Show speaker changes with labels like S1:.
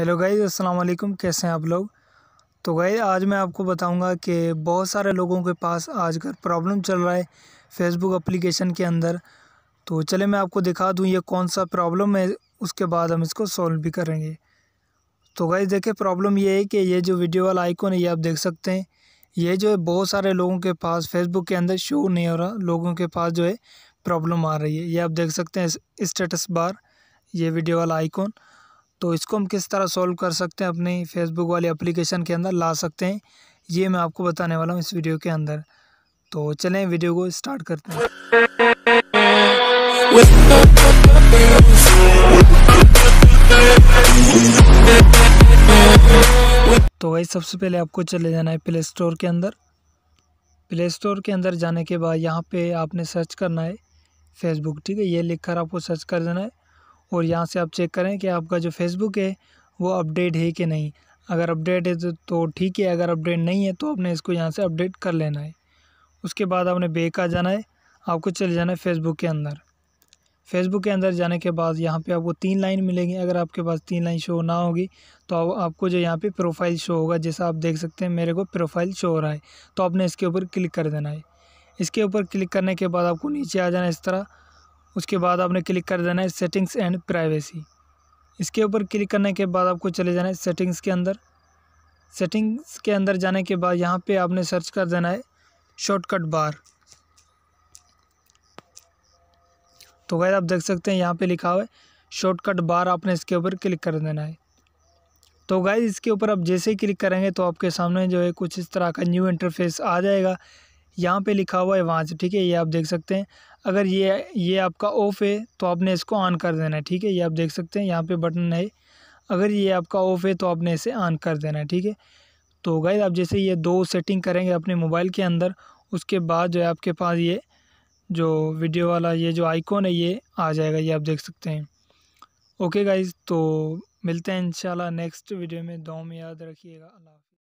S1: hello guys अस्सलाम वालेकुम कैसे हैं आप लोग तो गाइज आज मैं आपको बताऊंगा कि बहुत सारे लोगों के पास आजकल प्रॉब्लम चल रहा है फेसबुक एप्लीकेशन के अंदर तो चले मैं आपको दिखा दूं ये कौन सा प्रॉब्लम है उसके बाद हम इसको सॉल्व भी करेंगे तो गाइज देखिए प्रॉब्लम ये है कि ये जो वीडियो वाला आइकॉन है ये आप देख सकते हैं ये जो है बहुत सारे लोगों के पास फेसबुक के अंदर शो नहीं हो रहा लोगों के पास जो है प्रॉब्लम आ रही है ये आप देख सकते हैं स्टेटस बार ये वीडियो वाला आइकॉन तो इसको हम किस तरह सॉल्व कर सकते हैं अपनी फेसबुक वाली एप्लीकेशन के अंदर ला सकते हैं ये मैं आपको बताने वाला हूँ इस वीडियो के अंदर तो चलें वीडियो को स्टार्ट करते हैं तो वही सबसे पहले आपको चले जाना है प्ले स्टोर के अंदर प्ले स्टोर के अंदर जाने के बाद यहाँ पे आपने सर्च करना है फेसबुक ठीक है ये लिखकर आपको सर्च कर देना है और यहाँ से आप चेक करें कि आपका जो फेसबुक है वो अपडेट है कि नहीं अगर अपडेट है तो, तो ठीक है अगर अपडेट नहीं है तो आपने इसको यहाँ से अपडेट कर लेना है उसके बाद आपने बेक आ जाना है आपको चले जाना है फेसबुक के अंदर फेसबुक के अंदर जाने के बाद यहाँ पे आपको तीन लाइन मिलेगी अगर आपके पास तीन लाइन शो ना होगी तो आपको जो यहाँ पे प्रोफाइल शो होगा जैसा आप देख सकते हैं मेरे को प्रोफाइल शो हो रहा है तो आपने इसके ऊपर क्लिक कर देना है इसके ऊपर क्लिक करने के बाद आपको नीचे आ जाना इस तरह उसके बाद आपने क्लिक कर देना है सेटिंग्स एंड प्राइवेसी इसके ऊपर क्लिक करने के बाद आपको चले जाना है सेटिंग्स के अंदर सेटिंग्स के अंदर जाने के बाद यहाँ पे आपने सर्च कर देना है शॉर्टकट बार तो गैर आप देख सकते हैं यहाँ पे लिखा हुआ है शॉर्टकट बार आपने इसके ऊपर क्लिक कर देना है तो गाइज इसके ऊपर आप जैसे ही क्लिक करेंगे तो आपके सामने जो है कुछ इस तरह का न्यू इंटरफेस आ जाएगा यहाँ पे लिखा हुआ है वहाँ से ठीक है ये आप देख सकते हैं अगर ये ये आपका ऑफ़ है तो आपने इसको ऑन कर देना है ठीक है ये आप देख सकते हैं यहाँ पे बटन है अगर ये आपका ऑफ़ है तो आपने इसे ऑन कर देना है ठीक है तो गाइज आप जैसे ये दो सेटिंग करेंगे अपने मोबाइल के अंदर उसके बाद जो है आपके पास ये जो वीडियो वाला ये जो आइकॉन है ये आ जाएगा ये आप देख सकते हैं ओके गाइज तो मिलते हैं इंशाल्लाह नेक्स्ट वीडियो में दो में याद रखिएगा अल्लाह